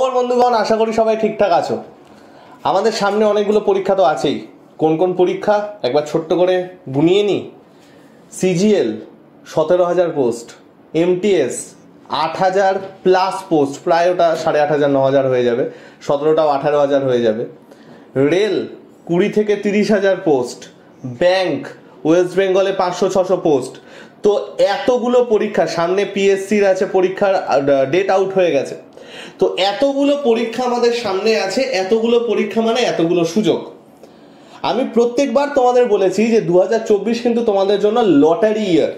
খবর বন্ধুগণ আশা করি সবাই ঠিকঠাক আছো আমাদের সামনে অনেকগুলো পরীক্ষা তো আছেই কোন কোন পরীক্ষা একবার ছোট্ট করে বুনিয়ে নিই সিজিএল সতেরো হাজার পোস্ট এমটিএস আট হাজার প্লাস পোস্ট প্রায় ওটা সাড়ে আট হাজার ন হাজার হয়ে যাবে সতেরোটাও আঠারো হাজার হয়ে যাবে রেল কুড়ি থেকে তিরিশ হাজার পোস্ট ব্যাংক ওয়েস্ট বেঙ্গলে পাঁচশো ছশো পোস্ট তো এতগুলো পরীক্ষা সামনে পিএসসির আছে পরীক্ষার ডেট আউট হয়ে গেছে তো এতগুলো পরীক্ষা আমাদের সামনে আছে এতগুলো পরীক্ষা মানে এতগুলো সুযোগ আমি প্রত্যেকবার তোমাদের বলেছি যে দু কিন্তু তোমাদের জন্য লটারি ইয়ার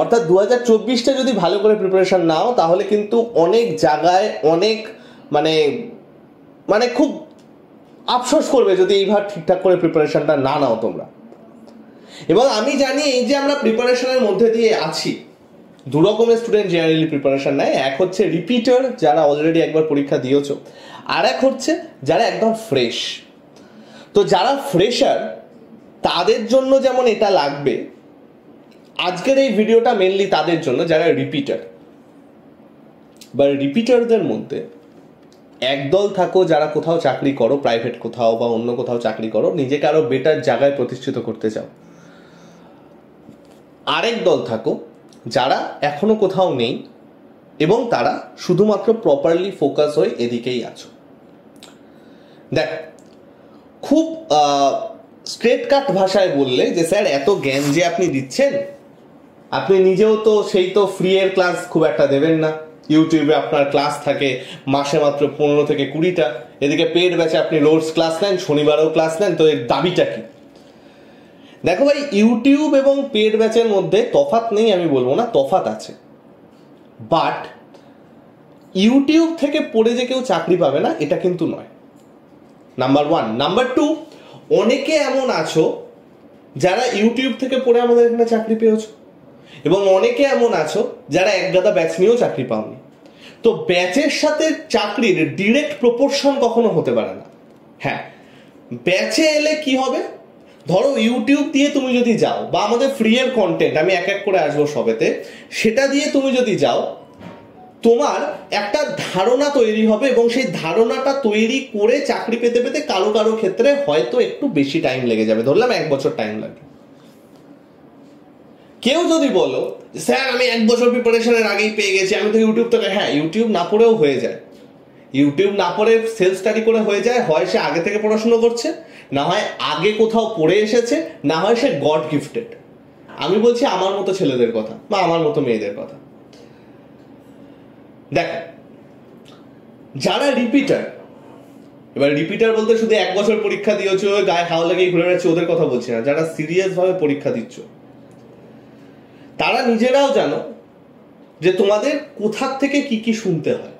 অর্থাৎ দু হাজার চব্বিশটা যদি ভালো করে প্রিপারেশান নাও তাহলে কিন্তু অনেক জায়গায় অনেক মানে মানে খুব আফসোস করবে যদি এইবার ঠিকঠাক করে প্রিপারেশানটা না নাও তোমরা এবং আমি জানি এই যে আমরা প্রিপারেশনের মধ্যে দিয়ে আছি দু রকমের স্টুডেন্ট জেনারেলি প্রিপারেশান নেয় এক হচ্ছে রিপিটার যারা অলরেডি একবার পরীক্ষা দিয়েছ আর এক হচ্ছে যারা একদম ফ্রেশ তো যারা ফ্রেশার তাদের জন্য যেমন এটা লাগবে আজকের এই ভিডিওটা মেনলি তাদের জন্য যারা রিপিটার বা রিপিটারদের মধ্যে একদল থাকো যারা কোথাও চাকরি করো প্রাইভেট কোথাও বা অন্য কোথাও চাকরি করো নিজেকে আরও বেটার জায়গায় প্রতিষ্ঠিত করতে চাও আরেক দল থাকো যারা এখনও কোথাও নেই এবং তারা শুধুমাত্র প্রপারলি ফোকাস হয়ে এদিকেই আছো দেখ খুব স্ট্রেট কাট ভাষায় বললে যে স্যার এত জ্ঞান যে আপনি দিচ্ছেন আপনি নিজেও তো সেই তো ফ্রি এর ক্লাস খুব একটা দেবেন না ইউটিউবে আপনার ক্লাস থাকে মাসে মাত্র পনেরো থেকে কুড়িটা এদিকে পেড ব্যাচে আপনি রোজ ক্লাস নেন শনিবারেও ক্লাস নেন তো এর দাবিটা কী দেখো ভাই ইউটিউব এবং পেড ব্যাচের মধ্যে তফাত নেই আমি বলবো না তফাত আছে বাট ইউটিউব থেকে পড়ে যে কেউ চাকরি পাবে না এটা কিন্তু নয় নাম্বার ওয়ান নাম্বার টু অনেকে এমন আছো যারা ইউটিউব থেকে পড়ে আমাদের এখানে চাকরি পেয়েছো এবং অনেকে এমন আছো যারা একগাদা ব্যাচ নিয়েও চাকরি পাওনি তো ব্যাচের সাথে চাকরির ডিরেক্ট প্রপোর্শন কখনো হতে পারে না হ্যাঁ ব্যাচে এলে কি হবে ধরো ইউটিউব দিয়ে তুমি যদি যাও বা আমাদের ফ্রি এর কন্টেন্ট আমি এক এক করে আসবো সবেতে সেটা দিয়ে তুমি যদি যাও তোমার একটা ধারণা তৈরি হবে এবং সেই ধারণাটা তৈরি করে চাকরি পেতে পেতে কারো কারো ক্ষেত্রে হয়তো একটু বেশি টাইম লেগে যাবে ধরলাম এক বছর টাইম লাগে কেউ যদি বলো স্যার আমি এক বছর প্রিপারেশনের আগেই পেয়ে গেছি আমি তো ইউটিউব থেকে হ্যাঁ ইউটিউব না পড়েও হয়ে যায় ইউটিউব না পড়ে সেলস স্টাডি করে হয়ে যায় হয় সে আগে থেকে পড়াশুনো করছে না হয় আগে কোথাও পড়ে এসেছে না হয় সে গড গিফটেড আমি বলছি আমার মতো ছেলেদের কথা বা আমার মতো মেয়েদের কথা দেখ যারা রিপিটার এবার রিপিটার বলতে শুধু এক বছর পরীক্ষা দিয়েছ গায়ে হাওয়া লাগিয়ে ঘুরে বেড়াচ্ছে ওদের কথা বলছি না যারা সিরিয়াস ভাবে পরীক্ষা দিচ্ছ তারা নিজেরাও জানো যে তোমাদের কোথার থেকে কি কি শুনতে হয়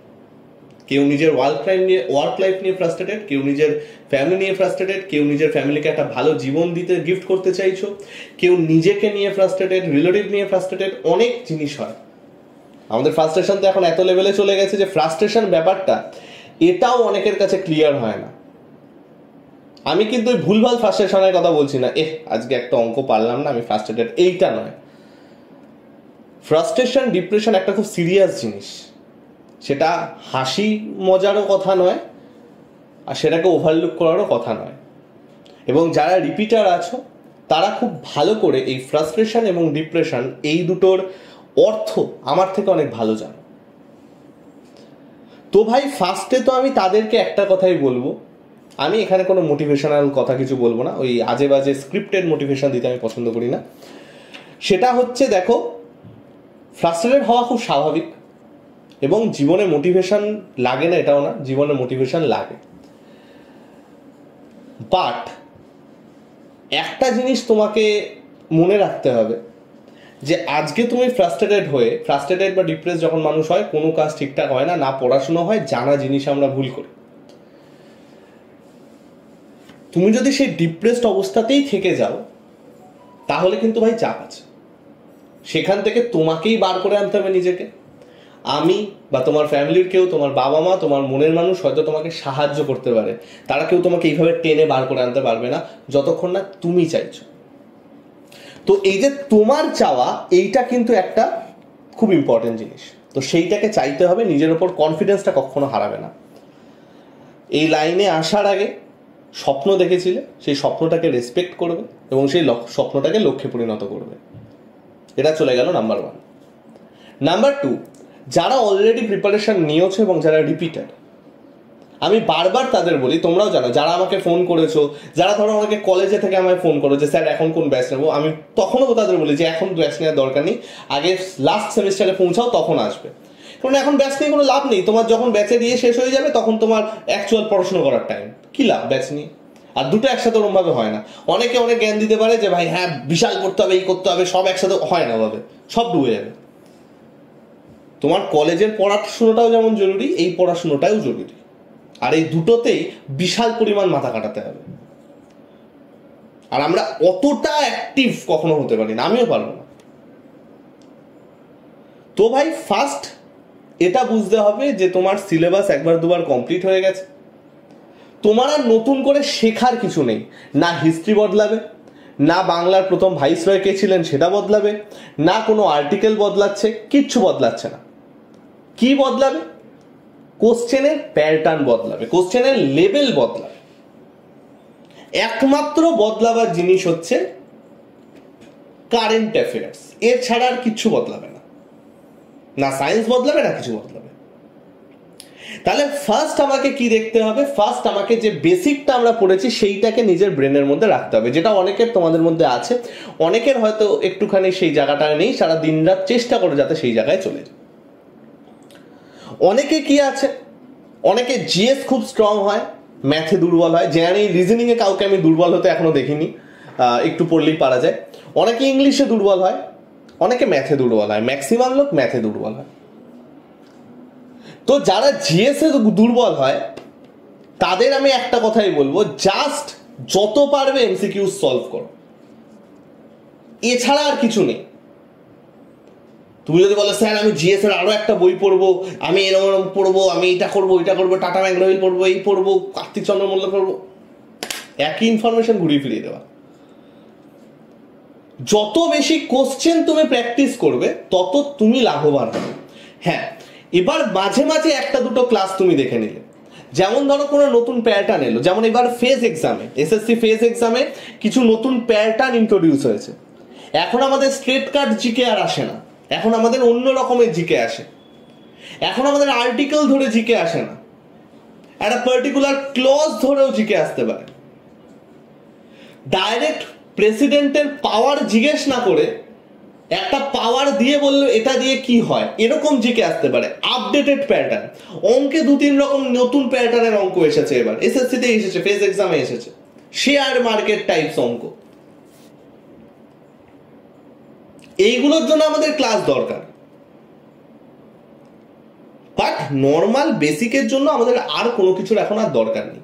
কেউ নিজের ওয়ার্ক লাইফ নিয়ে ওয়ার্ক লাইফ নিয়ে ফ্রাস্ট্রেটেড কেউ নিজের ফ্যামিলি নিয়ে ফ্রাস্ট্রেটেড কেউ নিজের ফ্যামিলিকে একটা ভালো জীবন দিতে গিফট করতে চাইছো কেউ নিজেকে নিয়ে ফ্রাস্ট্রেটেড রিলেটিভ নিয়ে ফ্রাস্ট্রেটেড অনেক জিনিস হয় আমাদের ফ্রাস্ট্রেশন তো এখন এত লেভেলে চলে গেছে যে ফ্রাস্ট্রেশন ব্যাপারটা এটাও অনেকের কাছে ক্লিয়ার হয় না আমি কিন্তু ওই ভুলভাল ফ্রাস্ট্রেশনের কথা বলছি না এহ আজকে একটা অঙ্ক পারলাম না আমি ফ্রাস্ট্রেটেড এইটা নয় ফ্রাস্ট্রেশন ডিপ্রেশন একটা খুব সিরিয়াস জিনিস সেটা হাসি মজারও কথা নয় আর সেটাকে ওভারলুক করারও কথা নয় এবং যারা রিপিটার আছো তারা খুব ভালো করে এই ফ্রাস্ট্রেশন এবং ডিপ্রেশন এই দুটোর অর্থ আমার থেকে অনেক ভালো জানো তো ভাই ফার্স্টে তো আমি তাদেরকে একটা কথাই বলবো আমি এখানে কোনো মোটিভেশনাল কথা কিছু বলবো না ওই আজে বাজে স্ক্রিপ্টেড মোটিভেশন দিতে আমি পছন্দ করি না সেটা হচ্ছে দেখো ফ্রাস্ট্রেটেড হওয়া খুব স্বাভাবিক এবং জীবনে মোটিভেশন লাগে না এটাও না জীবনে মোটিভেশন লাগে বাট একটা জিনিস তোমাকে মনে রাখতে হবে যে আজকে তুমি ফ্রাস্ট্রেটেড হয়ে ফ্রাস্ট্রেটেড বা ডিপ্রেস যখন মানুষ হয় কোনো কাজ ঠিকঠাক হয় না না পড়াশুনো হয় জানা জিনিস আমরা ভুল করি তুমি যদি সেই ডিপ্রেসড অবস্থাতেই থেকে যাও তাহলে কিন্তু ভাই চাপ আছে সেখান থেকে তোমাকেই বার করে আনতে হবে নিজেকে আমি বা তোমার ফ্যামিলির কেউ তোমার বাবা মা তোমার মনের মানুষ হয়তো তোমাকে সাহায্য করতে পারে তারা কেউ তোমাকে এইভাবে টেনে বার করে আনতে পারবে না যতক্ষণ না তুমি চাইছো তো এই যে তোমার চাওয়া এইটা কিন্তু একটা খুব ইম্পর্টেন্ট জিনিস তো সেইটাকে চাইতে হবে নিজের ওপর কনফিডেন্সটা কখনো হারাবে না এই লাইনে আসার আগে স্বপ্ন দেখেছিলে সেই স্বপ্নটাকে রেসপেক্ট করবে এবং সেই স্বপ্নটাকে লক্ষ্যে পরিণত করবে এটা চলে গেল নাম্বার ওয়ান নাম্বার টু যারা অলরেডি প্রিপারেশান নিয়েছো এবং যারা রিপিটার আমি বারবার তাদের বলি তোমরাও জানো যারা আমাকে ফোন করেছো যারা ধরো আমাকে কলেজে থেকে আমায় ফোন করো যে স্যার এখন কোন ব্যাচ নেবো আমি তখনও তাদের বলি যে এখন ব্যাচ নেওয়ার দরকার নেই আগে লাস্ট সেমিস্টারে পৌঁছাও তখন আসবে কারণ এখন ব্যাচ নিয়ে কোনো লাভ নেই তোমার যখন ব্যাচে দিয়ে শেষ হয়ে যাবে তখন তোমার অ্যাকচুয়াল পড়াশোনা করার টাইম কী লাভ ব্যাচ নিয়ে আর দুটো একসাথে ওরমভাবে হয় না অনেকে অনেক জ্ঞান দিতে পারে যে ভাই হ্যাঁ বিশাল করতে হবে এই করতে হবে সব একসাথে হয় না ভাবে সব ডুবে যাবে তোমার কলেজের পড়াশোনাটাও যেমন জরুরি এই পড়াশোনাটাও জরুরি আর এই দুটোতেই বিশাল পরিমাণ মাথা কাটাতে হবে আর আমরা অতটা অ্যাক্টিভ কখনো হতে পারি না আমিও পারবো না তো ভাই ফার্স্ট এটা বুঝতে হবে যে তোমার সিলেবাস একবার দুবার কমপ্লিট হয়ে গেছে তোমার আর নতুন করে শেখার কিছু নেই না হিস্ট্রি বদলাবে না বাংলার প্রথম ভাইসরয় কে ছিলেন সেটা বদলাবে না কোনো আর্টিকেল বদলাচ্ছে কিচ্ছু বদলাচ্ছে না কি বদলাবে কোশ্চেনের প্যাটার্ন বদলাবে কোশ্চেনের লেভেল বদলাবে একমাত্র বদলাবার জিনিস হচ্ছে কারেন্ট অ্যাফেয়ার্স এছাড়া আর কিছু বদলাবে না না সায়েন্স বদলাবে না কিছু বদলাবে তাহলে ফার্স্ট আমাকে কি দেখতে হবে ফার্স্ট আমাকে যে বেসিকটা আমরা পড়েছি সেইটাকে নিজের ব্রেনের মধ্যে রাখতে হবে যেটা অনেকের তোমাদের মধ্যে আছে অনেকের হয়তো একটুখানি সেই জায়গাটা নেই সারা দিন রাত চেষ্টা করে যাতে সেই জায়গায় চলে যায় অনেকে কি আছে অনেকে জিএস খুব স্ট্রং হয় ম্যাথে দুর্বল হয় যে আমি রিজনিংয়ে কাউকে আমি দুর্বল হতে এখনও দেখিনি একটু পড়লেই পারা যায় অনেকে ইংলিশে দুর্বল হয় অনেকে ম্যাথে দুর্বল হয় ম্যাক্সিমাম লোক ম্যাথে দুর্বল হয় তো যারা জিএসে দুর্বল হয় তাদের আমি একটা কথাই বলবো জাস্ট যত পারবে এমসিকিউ সলভ করো এছাড়া আর কিছু নেই তুমি যদি বলো স্যার আমি জিএস এর আরও একটা বই পড়বো আমি এরম পড়বো আমি এটা করবো এটা করবো টাটা ম্যাগ্রাহিল পড়বো এই পড়বো কার্তিক চন্দ্র পড়বো একই ইনফরমেশন ঘুরিয়ে ফিরিয়ে দেওয়া যত বেশি কোশ্চেন তুমি প্র্যাকটিস করবে তত তুমি লাভবান হবে হ্যাঁ এবার মাঝে মাঝে একটা দুটো ক্লাস তুমি দেখে নিলে যেমন ধরো কোনো নতুন প্যাটার্ন এলো যেমন এবার ফেজ এক্সামে এসএসসি ফেজ এক্সামে কিছু নতুন প্যাটার্ন ইন্ট্রোডিউস হয়েছে এখন আমাদের স্ট্রেট কার্ড জিকে আর আসে না এখন আমাদের অন্য রকমের ঝিকে আসে এখন আমাদের আর্টিকেল ধরে ঝিকে আসে না একটা পার্টিকুলার ক্লজ ধরেও ঝিকে আসতে পারে ডাইরেক্ট প্রেসিডেন্টের পাওয়ার জিজ্ঞেস না করে একটা পাওয়ার দিয়ে বললো এটা দিয়ে কি হয় এরকম জিকে আসতে পারে আপডেটেড প্যাটার্ন অঙ্কে দু তিন রকম নতুন প্যাটার্নের অঙ্ক এসেছে এবার এসএসসিতে এসেছে ফেস এক্সামে এসেছে শেয়ার মার্কেট টাইপস অঙ্ক এইগুলোর জন্য আমাদের ক্লাস দরকার বাট নর্মাল বেসিকের জন্য আমাদের আর কোনো কিছুর এখন আর দরকার নেই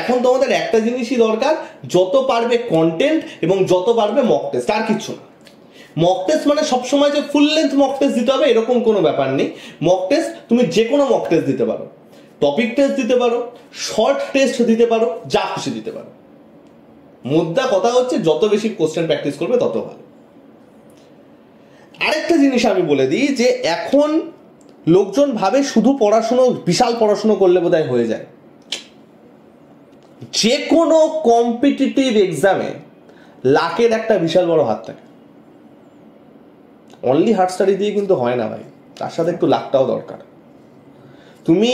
এখন তোমাদের একটা জিনিসই দরকার যত পারবে কন্টেন্ট এবং যত পারবে মক টেস্ট আর কিছু না মক টেস্ট মানে সবসময় যে ফুল লেন্থ মক টেস্ট দিতে হবে এরকম কোনো ব্যাপার নেই মক টেস্ট তুমি যে কোনো মক টেস্ট দিতে পারো টপিক টেস্ট দিতে পারো শর্ট টেস্ট দিতে পারো যা খুশি দিতে পারো মুদ্রা কথা হচ্ছে যত বেশি কোশ্চেন প্র্যাকটিস করবে তত ভালো আরেকটা জিনিস আমি বলে দিই যে এখন লোকজন ভাবে শুধু পড়াশুনো বিশাল পড়াশুনো করলে বোধহয় হয়ে যায় যে কোনো কম্পিটিটিভ এক্সামে লাকের একটা বিশাল বড় হাত থাকে অনলি হার্ড স্টাডি দিয়ে কিন্তু হয় না ভাই তার সাথে একটু লাকটাও দরকার তুমি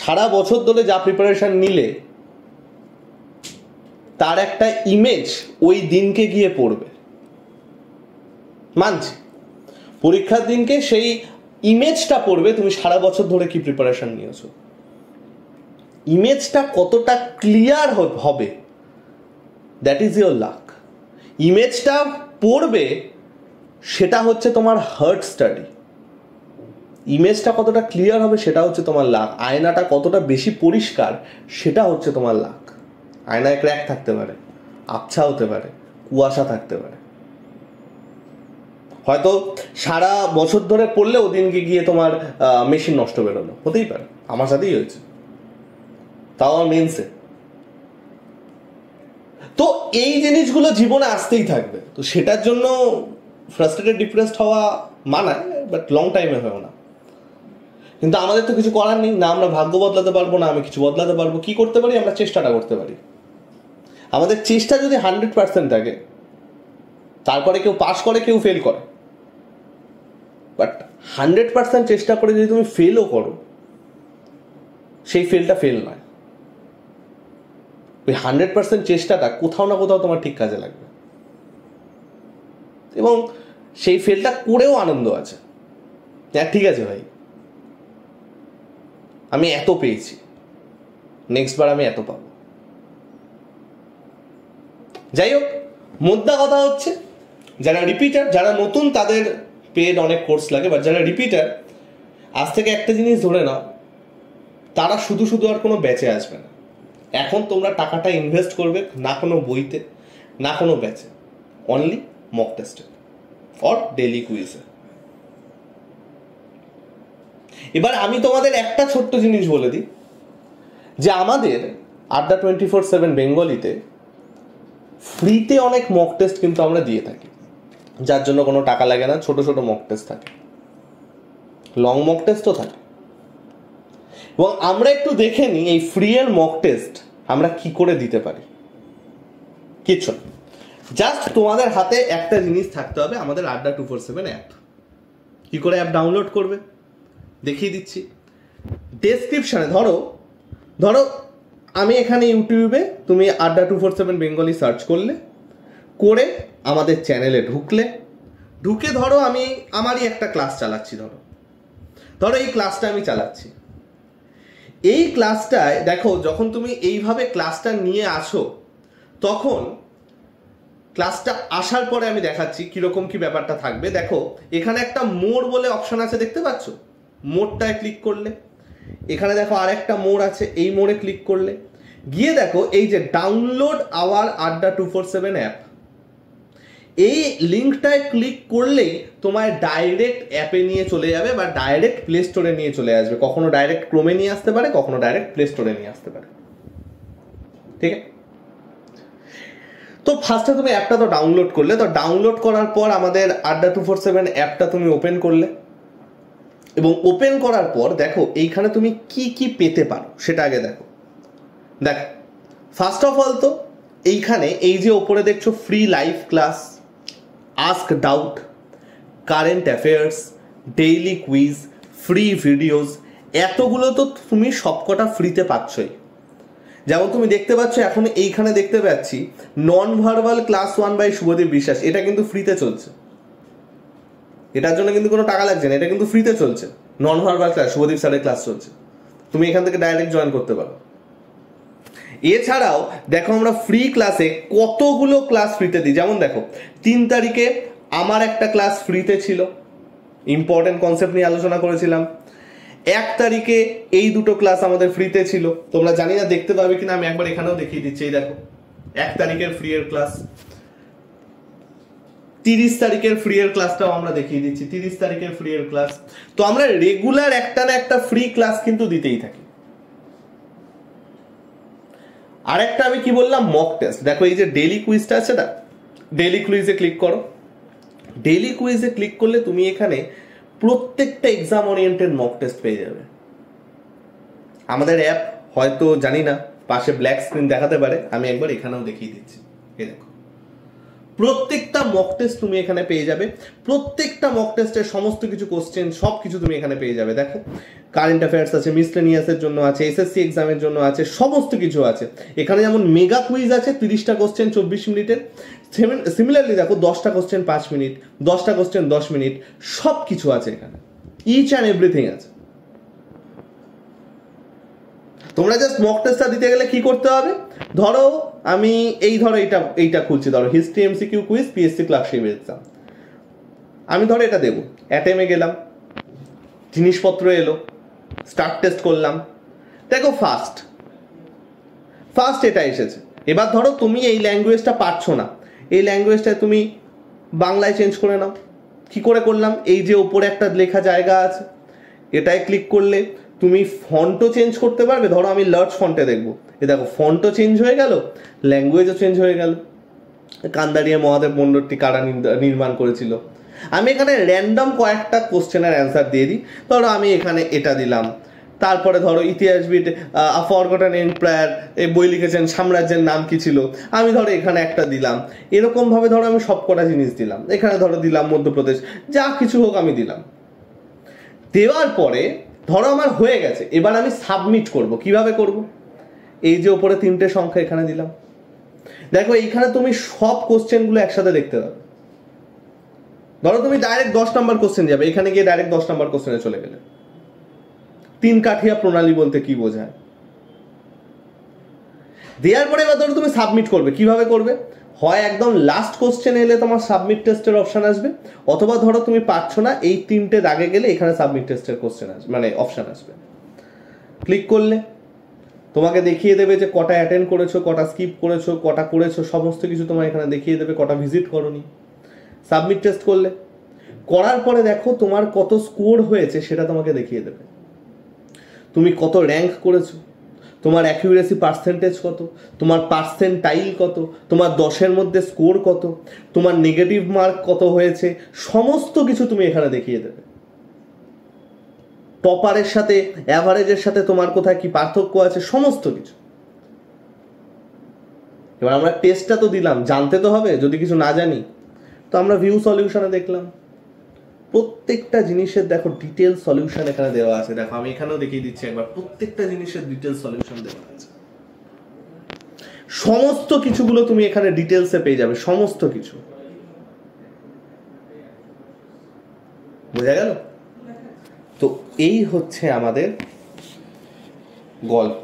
সারা বছর ধরে যা প্রিপারেশন নিলে তার একটা ইমেজ ওই দিনকে গিয়ে পড়বে মানছি পরীক্ষার দিনকে সেই ইমেজটা পড়বে তুমি সারা বছর ধরে কি প্রিপারেশন নিয়েছো ইমেজটা কতটা ক্লিয়ার হবে দ্যাট ইজ ইয়োর লাক ইমেজটা পড়বে সেটা হচ্ছে তোমার হার্ট স্টাডি ইমেজটা কতটা ক্লিয়ার হবে সেটা হচ্ছে তোমার লাক আয়নাটা কতটা বেশি পরিষ্কার সেটা হচ্ছে তোমার লাক আয়নায় ক্র্যাক থাকতে পারে আবছা হতে পারে কুয়াশা থাকতে পারে হয়তো সারা বছর ধরে পড়লে ওদিনকে গিয়ে তোমার মেশিন নষ্ট বেরোলো হতেই পারে আমার সাথেই হয়েছে তাও আমার মেনসে তো এই জিনিসগুলো জীবনে আসতেই থাকবে তো সেটার জন্য ফ্রাস্ট্রেটেড ডিপ্রেসড হওয়া মানায় বাট লং টাইমে হয় না কিন্তু আমাদের তো কিছু করার নেই না আমরা ভাগ্য বদলাতে পারবো না আমি কিছু বদলাতে পারবো কি করতে পারি আমরা চেষ্টাটা করতে পারি আমাদের চেষ্টা যদি হান্ড্রেড পার্সেন্ট থাকে তারপরে কেউ পাশ করে কেউ ফেল করে বাট হান্ড্রেড পার্সেন্ট চেষ্টা করে যদি তুমি ফেলও করো সেই ফেলটা ফেল নয় ওই হান্ড্রেড পার্সেন্ট চেষ্টাটা কোথাও না কোথাও তোমার ঠিক কাজে লাগবে এবং সেই ফেলটা করেও আনন্দ আছে হ্যাঁ ঠিক আছে ভাই আমি এত পেয়েছি নেক্সট বার আমি এত পাব যাই হোক মোদ্দা কথা হচ্ছে যারা রিপিটার যারা নতুন তাদের পেড অনেক কোর্স লাগে বা যারা রিপিটার আজ থেকে একটা জিনিস ধরে নাও তারা শুধু শুধু আর কোনো ব্যাচে আসবে না এখন তোমরা টাকাটা ইনভেস্ট করবে না কোনো বইতে না কোনো ব্যাচে অনলি মক টেস্টে অর ডেলি কুইজে এবার আমি তোমাদের একটা ছোট্ট জিনিস বলে দিই যে আমাদের আড্ডা টোয়েন্টি ফোর সেভেন বেঙ্গলিতে ফ্রিতে অনেক মক টেস্ট কিন্তু আমরা দিয়ে থাকি যার জন্য কোনো টাকা লাগে না ছোট ছোট মক টেস্ট থাকে লং মক টেস্টও থাকে এবং আমরা একটু দেখে নিই এই ফ্রি এর মক টেস্ট আমরা কি করে দিতে পারি কিছু জাস্ট তোমাদের হাতে একটা জিনিস থাকতে হবে আমাদের Adda two four seven app কী করে অ্যাপ ডাউনলোড করবে দেখিয়ে দিচ্ছি ডেসক্রিপশানে ধরো ধরো আমি এখানে ইউটিউবে তুমি Adda two four seven Bengali search করলে করে আমাদের চ্যানেলে ঢুকলে ঢুকে ধরো আমি আমারই একটা ক্লাস চালাচ্ছি ধরো ধরো এই ক্লাসটা আমি চালাচ্ছি এই ক্লাসটায় দেখো যখন তুমি এইভাবে ক্লাসটা নিয়ে আসো তখন ক্লাসটা আসার পরে আমি দেখাচ্ছি কীরকম কি ব্যাপারটা থাকবে দেখো এখানে একটা মোড় বলে অপশান আছে দেখতে পাচ্ছ মোড়টায় ক্লিক করলে এখানে দেখো আর একটা মোড় আছে এই মোড়ে ক্লিক করলে গিয়ে দেখো এই যে download our Adda two four seven app এই লিঙ্কটায় ক্লিক করলেই তোমায় ডাইরেক্ট অ্যাপে নিয়ে চলে যাবে বা ডাইরেক্ট প্লে স্টোরে নিয়ে চলে আসবে কখনো ডাইরেক্ট ক্রোমে নিয়ে আসতে পারে কখনো ডাইরেক্ট প্লে স্টোরে নিয়ে আসতে পারে ঠিক আছে তো ফার্স্টে তুমি অ্যাপটা তো ডাউনলোড করলে তো ডাউনলোড করার পর আমাদের আড্ডা টু ফোর সেভেন অ্যাপটা তুমি ওপেন করলে এবং ওপেন করার পর দেখো এইখানে তুমি কি কি পেতে পারো সেটা আগে দেখো দেখো ফার্স্ট অফ অল তো এইখানে এই যে ওপরে দেখছো free live class ask doubt current affairs daily quiz free videos এতগুলো তো তুমি সবকটা ফ্রিতে পাচ্ছই যেমন তুমি দেখতে পাচ্ছ এখন এইখানে দেখতে পাচ্ছি non verbal class one by Subhadip Biswas এটা কিন্তু ফ্রিতে চলছে এটার জন্য কিন্তু কোনো টাকা লাগছে না এটা কিন্তু ফ্রিতে চলছে নন ভার্বাল ক্লাস শুভদীপ স্যারের ক্লাস চলছে তুমি এখান থেকে ডাইরেক্ট জয়েন করতে পারো এছাড়াও দেখো আমরা ফ্রি ক্লাসে কতগুলো ক্লাস ফ্রিতে দিই যেমন দেখো তিন তারিখে আমার একটা ক্লাস ফ্রিতে ছিল ইম্পর্টেন্ট কনসেপ্ট নিয়ে আলোচনা করেছিলাম এক তারিখে এই দুটো ক্লাস আমাদের ফ্রিতে ছিল তোমরা জানি না দেখতে পাবে কিনা আমি একবার এখানেও দেখিয়ে দিচ্ছি এই দেখো এক তারিখের ফ্রি এর ক্লাস তিরিশ তারিখের ফ্রি এর ক্লাসটাও আমরা দেখিয়ে দিচ্ছি তিরিশ তারিখের ফ্রি এর ক্লাস তো আমরা রেগুলার একটা না একটা ফ্রি ক্লাস কিন্তু দিতেই থাকি আরেকটা আমি কি বললাম মক টেস্ট দেখো এই যে ডেলি কুইজটা আছে না ডেলি কুইজে ক্লিক করো ডেলি কুইজে ক্লিক করলে তুমি এখানে প্রত্যেকটা এক্সাম ওরিয়েন্টেড মক টেস্ট পেয়ে যাবে আমাদের অ্যাপ হয়তো জানি না পাশে ব্ল্যাক স্ক্রিন দেখাতে পারে আমি একবার এখানেও দেখিয়ে দিচ্ছি এই দেখো প্রত্যেকটা মক টেস্ট তুমি এখানে পেয়ে যাবে প্রত্যেকটা মক টেস্টের সমস্ত কিছু কোশ্চেন সব কিছু তুমি এখানে পেয়ে যাবে দেখো কারেন্ট অ্যাফেয়ার্স আছে মিসলেনিয়াসের জন্য আছে এসএসসি এক্সামের জন্য আছে সমস্ত কিছু আছে এখানে যেমন মেগা কুইজ আছে তিরিশটা কোশ্চেন চব্বিশ মিনিটের সিমিলারলি দেখো দশটা কোশ্চেন পাঁচ মিনিট দশটা কোশ্চেন দশ মিনিট সব কিছু আছে এখানে ইচ অ্যান্ড এভরিথিং আছে তোমরা জাস্ট মক টেস্টটা দিতে গেলে কি করতে হবে ধরো আমি এই ধরো এটা এইটা খুলছি ধরো history MCQ quiz PSC class exam আমি ধরো এটা দেবো অ্যাটেমে গেলাম জিনিসপত্র এলো স্টার্ট টেস্ট করলাম দেখো ফার্স্ট ফার্স্ট এটা এসেছে এবার ধরো তুমি এই ল্যাঙ্গুয়েজটা পারছো না এই ল্যাঙ্গুয়েজটা তুমি বাংলায় চেঞ্জ করে নাও কি করে করলাম এই যে ওপরে একটা লেখা জায়গা আছে এটায় ক্লিক করলে তুমি ফন্টও চেঞ্জ করতে পারবে ধরো আমি লার্জ ফন্টে দেখবো এ দেখো ফন্টও চেঞ্জ হয়ে গেল ল্যাঙ্গুয়েজও চেঞ্জ হয়ে গেল কান্দারিয়া মহাদেব মন্ডলটি কারা নির্মাণ করেছিল আমি এখানে র্যান্ডম কয়েকটা কোশ্চেনের অ্যান্সার দিয়ে দিই ধরো আমি এখানে এটা দিলাম তারপরে ধরো ইতিহাসবিদ ফরগটন এম্পায়ার এ বই লিখেছেন সাম্রাজ্যের নাম কি ছিল আমি ধরো এখানে একটা দিলাম এরকমভাবে ধরো আমি সবকটা জিনিস দিলাম এখানে ধরো দিলাম মধ্যপ্রদেশ যা কিছু হোক আমি দিলাম দেওয়ার পরে ধরো আমার হয়ে গেছে এবার আমি সাবমিট করব কিভাবে করব এই যে ওপরে তিনটে সংখ্যা এখানে দিলাম দেখো এইখানে তুমি সব কোশ্চেনগুলো একসাথে দেখতে পাবে ধরো তুমি ডাইরেক্ট দশ নাম্বার কোশ্চেন যাবে এখানে গিয়ে ডাইরেক্ট দশ নাম্বার কোশ্চেনে চলে গেলে তিন কাঠিয়া প্রণালী বলতে কি বোঝায় দেওয়ার পরে এবার ধরো তুমি সাবমিট করবে কিভাবে করবে হয় একদম লাস্ট কোশ্চেন এলে তোমার সাবমিট টেস্টের অপশান আসবে অথবা ধরো তুমি পাচ্ছ না এই তিনটে আগে গেলে এখানে সাবমিট টেস্টের কোশ্চেন আসবে মানে অপশান আসবে ক্লিক করলে তোমাকে দেখিয়ে দেবে যে কটা অ্যাটেন্ড করেছো কটা স্কিপ করেছো কটা করেছো সমস্ত কিছু তোমার এখানে দেখিয়ে দেবে কটা ভিজিট করনি সাবমিট টেস্ট করলে করার পরে দেখো তোমার কত স্কোর হয়েছে সেটা তোমাকে দেখিয়ে দেবে তুমি কত র্যাঙ্ক করেছো তোমার অ্যাকিউরেসি পার্সেন্টেজ কত তোমার পার্সেন্টাইল কত তোমার দশের মধ্যে স্কোর কত তোমার নেগেটিভ মার্ক কত হয়েছে সমস্ত কিছু তুমি এখানে দেখিয়ে দেবে টপারের সাথে অ্যাভারেজের সাথে তোমার কোথায় কি পার্থক্য আছে সমস্ত কিছু এবার আমরা টেস্টটা তো দিলাম জানতে তো হবে যদি কিছু না জানি তো আমরা ভিউ সলিউশনে দেখলাম প্রত্যেকটা জিনিসের দেখো ডিটেল সলিউশন এখানে দেওয়া আছে দেখো আমি এখানেও দেখিয়ে দিচ্ছি একবার প্রত্যেকটা জিনিসের ডিটেল সলিউশন দেওয়া আছে সমস্ত কিছুগুলো তুমি এখানে ডিটেলসে পেয়ে যাবে সমস্ত কিছু বোঝা গেল তো এই হচ্ছে আমাদের গল্প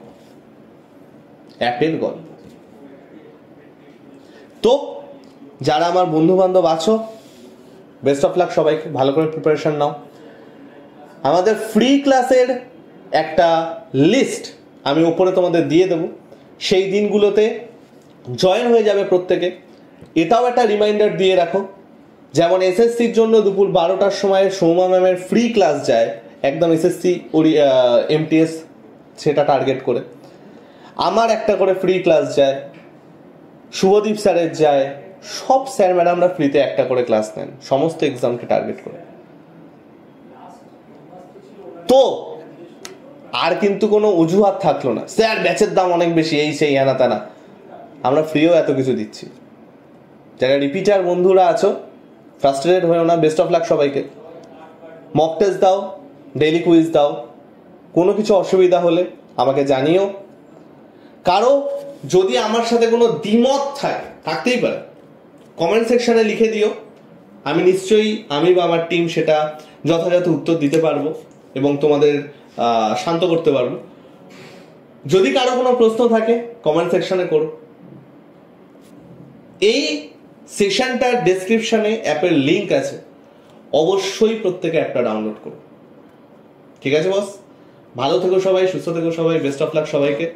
অ্যাপের গল্প তো যারা আমার বন্ধু বান্ধব আছো বেস্ট অফ লাক সবাইকে ভালো করে প্রিপারেশন নাও আমাদের ফ্রি ক্লাসের একটা লিস্ট আমি উপরে তোমাদের দিয়ে দেবো সেই দিনগুলোতে জয়েন হয়ে যাবে প্রত্যেকে এটাও একটা রিমাইন্ডার দিয়ে রাখো যেমন এসএসসির জন্য দুপুর বারোটার সময় সৌমা ম্যামের ফ্রি ক্লাস যায় একদম এসএসসি ওরি এমটিএস সেটা টার্গেট করে আমার একটা করে ফ্রি ক্লাস যায় শুভদীপ স্যারের যায় সব স্যার ম্যাডামরা ফ্রিতে একটা করে ক্লাস নেন সমস্ত এক্সামকে টার্গেট করে তো আর কিন্তু কোনো অজুহাত থাকলো না স্যার ব্যাচের দাম অনেক বেশি এই সেই আনা তানা আমরা ফ্রিও এত কিছু দিচ্ছি যারা রিপিটার বন্ধুরা আছো ফ্রাস্ট্রেটেড হয়েও না বেস্ট অফ লাক সবাইকে মক টেস্ট দাও ডেইলি কুইজ দাও কোনো কিছু অসুবিধা হলে আমাকে জানিও কারো যদি আমার সাথে কোনো দ্বিমত থাকে থাকতেই পারে কমেন্ট সেকশানে লিখে দিও আমি নিশ্চয়ই আমি বা আমার টিম সেটা যথাযথ উত্তর দিতে পারবো এবং তোমাদের শান্ত করতে পারবো যদি কারো কোনো প্রশ্ন থাকে কমেন্ট সেকশানে করো এই সেশনটার ডেসক্রিপশানে অ্যাপের লিঙ্ক আছে অবশ্যই প্রত্যেকে অ্যাপটা ডাউনলোড করো ঠিক আছে বস ভালো থেকো সবাই সুস্থ থেকো সবাই বেস্ট অফ লাক সবাইকে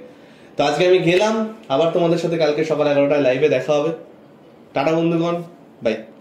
তো আজকে আমি গেলাম আবার তোমাদের সাথে কালকে সকাল এগারোটায় লাইভে দেখা হবে টাটা বন্ধুগণ বাই